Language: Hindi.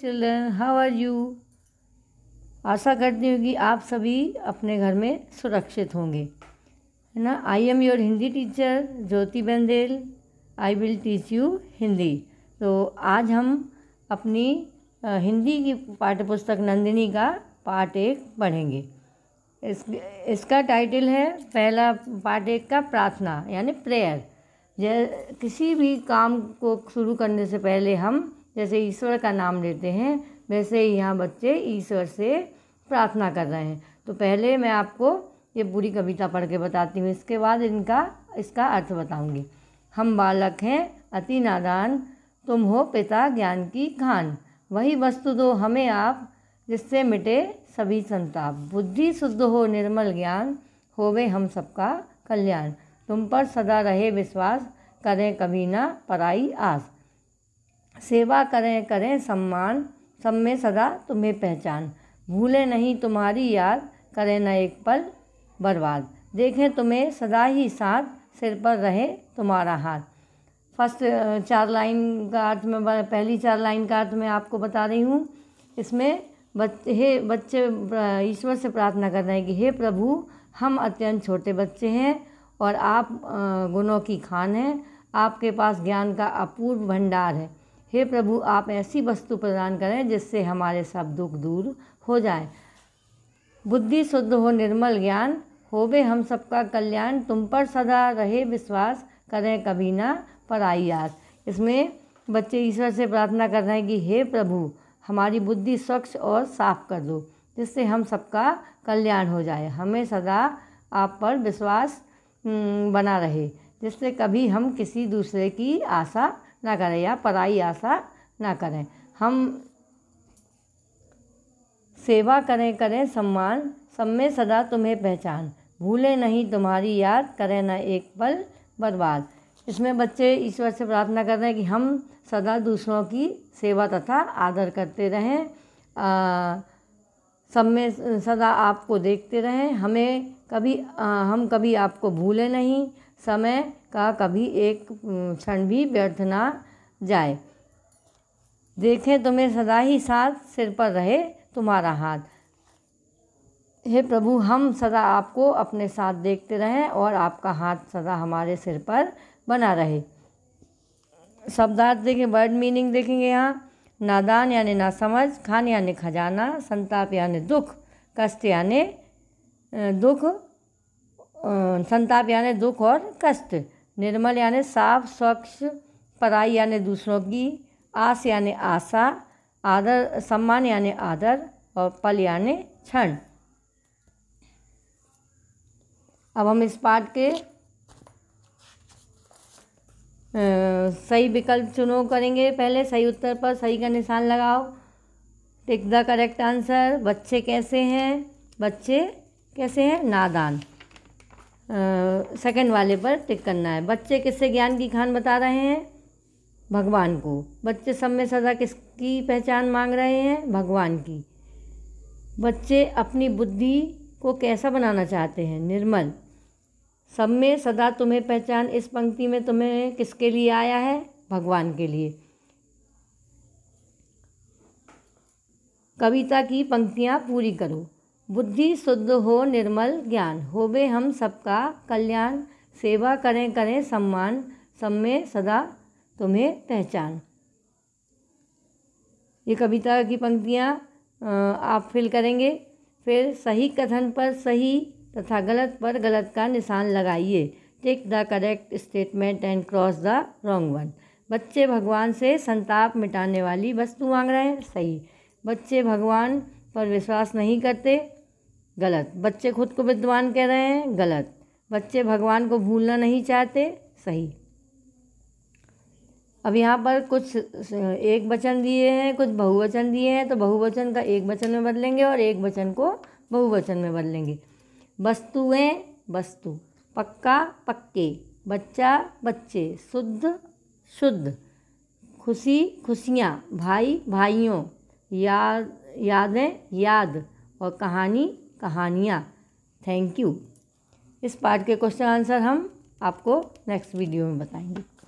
चिल्ड्रन हाउ आर यू आशा करती हूँ कि आप सभी अपने घर में सुरक्षित होंगे है ना I am your Hindi teacher Jyoti Bandel I will teach you Hindi तो आज हम अपनी हिंदी की पाठ्यपुस्तक नंदिनी का पार्ट एक पढ़ेंगे इस इसका टाइटल है पहला पार्ट एक का प्रार्थना यानी प्रेयर किसी भी काम को शुरू करने से पहले हम जैसे ईश्वर का नाम लेते हैं वैसे ही यहाँ बच्चे ईश्वर से प्रार्थना कर रहे हैं तो पहले मैं आपको ये पूरी कविता पढ़ के बताती हूँ इसके बाद इनका इसका अर्थ बताऊँगी हम बालक हैं अति नादान तुम हो पिता ज्ञान की खान वही वस्तु दो हमें आप जिससे मिटे सभी संताप बुद्धि शुद्ध हो निर्मल ज्ञान होवे हम सबका कल्याण तुम पर सदा रहे विश्वास करें कभी ना पराई आस सेवा करें करें सम्मान सब में सदा तुम्हें पहचान भूले नहीं तुम्हारी याद करें न एक पल बर्बाद देखें तुम्हें सदा ही साथ सिर पर रहे तुम्हारा हाथ फर्स्ट चार लाइन का अर्थ में पहली चार लाइन का अर्थ मैं आपको बता रही हूँ इसमें बच्चे हे बच्चे ईश्वर से प्रार्थना कर रहे हैं कि हे प्रभु हम अत्यंत छोटे बच्चे हैं और आप गुणों की खान हैं आपके पास ज्ञान का अपूर्व भंडार है हे प्रभु आप ऐसी वस्तु प्रदान करें जिससे हमारे सब दुख दूर हो जाए बुद्धि शुद्ध हो निर्मल ज्ञान होवे हम सबका कल्याण तुम पर सदा रहे विश्वास करें कभी ना पराई आस इसमें बच्चे ईश्वर से प्रार्थना कर रहे हैं कि हे प्रभु हमारी बुद्धि स्वच्छ और साफ कर दो जिससे हम सबका कल्याण हो जाए हमें सदा आप पर विश्वास बना रहे जिससे कभी हम किसी दूसरे की आशा ना करें या पराई आशा ना करें हम सेवा करें करें सम्मान सब में सदा तुम्हें पहचान भूले नहीं तुम्हारी याद करें ना एक पल बर्बाद इसमें बच्चे ईश्वर से प्रार्थना कर रहे हैं कि हम सदा दूसरों की सेवा तथा आदर करते रहें सब में सदा आपको देखते रहें हमें कभी आ, हम कभी आपको भूले नहीं समय का कभी एक क्षण भी व्यर्थ ना जाए देखें तुम्हें सदा ही साथ सिर पर रहे तुम्हारा हाथ हे प्रभु हम सदा आपको अपने साथ देखते रहें और आपका हाथ सदा हमारे सिर पर बना रहे शब्दार्थ देखें वर्ड मीनिंग देखेंगे यहाँ नादान यानी ना समझ खान यानी खजाना संताप यानी दुख कष्ट यानी दुख अं, संताप यानि दुख और कष्ट निर्मल यानि साफ स्वच्छ पराई यानि दूसरों की आस यानि आशा आदर सम्मान यानि आदर और पल यानि क्षण अब हम इस पाठ के अं, सही विकल्प चुनो करेंगे पहले सही उत्तर पर सही का निशान लगाओ टिक द करेक्ट आंसर बच्चे कैसे हैं बच्चे कैसे हैं नादान सेकंड वाले पर टिक करना है बच्चे किससे ज्ञान की खान बता रहे हैं भगवान को बच्चे सब में सदा किसकी पहचान मांग रहे हैं भगवान की बच्चे अपनी बुद्धि को कैसा बनाना चाहते हैं निर्मल सब में सदा तुम्हें पहचान इस पंक्ति में तुम्हें किसके लिए आया है भगवान के लिए कविता की पंक्तियाँ पूरी करो बुद्धि शुद्ध हो निर्मल ज्ञान होवे हम सबका कल्याण सेवा करें करें सम्मान सब में सदा तुम्हें पहचान ये कविता की पंक्तियाँ आप फिल करेंगे फिर सही कथन पर सही तथा गलत पर गलत का निशान लगाइए take the correct statement and cross the wrong one बच्चे भगवान से संताप मिटाने वाली वस्तु मांग रहे हैं सही बच्चे भगवान पर विश्वास नहीं करते गलत बच्चे खुद को विद्वान कह रहे हैं गलत बच्चे भगवान को भूलना नहीं चाहते सही अब यहाँ पर कुछ एक वचन दिए हैं कुछ बहुवचन दिए हैं तो बहुवचन का एक वचन में बदलेंगे और एक वचन को बहुवचन में बदलेंगे वस्तुएँ वस्तु पक्का पक्के बच्चा बच्चे शुद्ध शुद्ध खुशी खुशियाँ भाई भाइयों याद यादें याद और कहानी कहानियाँ थैंक यू इस पार्ट के क्वेश्चन आंसर हम आपको नेक्स्ट वीडियो में बताएंगे